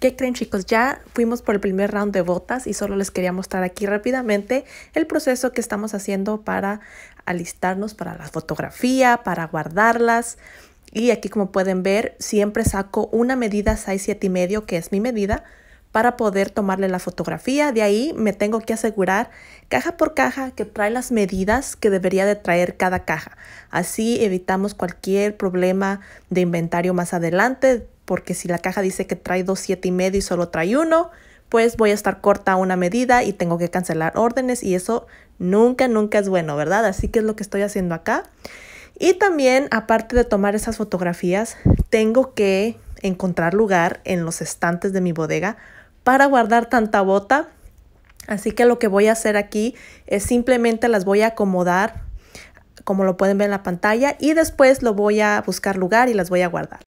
¿Qué creen chicos? Ya fuimos por el primer round de botas y solo les quería mostrar aquí rápidamente el proceso que estamos haciendo para alistarnos para la fotografía, para guardarlas. Y aquí como pueden ver, siempre saco una medida 6, 7 y medio, que es mi medida, para poder tomarle la fotografía. De ahí me tengo que asegurar caja por caja que trae las medidas que debería de traer cada caja. Así evitamos cualquier problema de inventario más adelante porque si la caja dice que trae dos siete y medio y solo trae uno, pues voy a estar corta una medida y tengo que cancelar órdenes y eso nunca, nunca es bueno, ¿verdad? Así que es lo que estoy haciendo acá. Y también, aparte de tomar esas fotografías, tengo que encontrar lugar en los estantes de mi bodega para guardar tanta bota. Así que lo que voy a hacer aquí es simplemente las voy a acomodar como lo pueden ver en la pantalla y después lo voy a buscar lugar y las voy a guardar.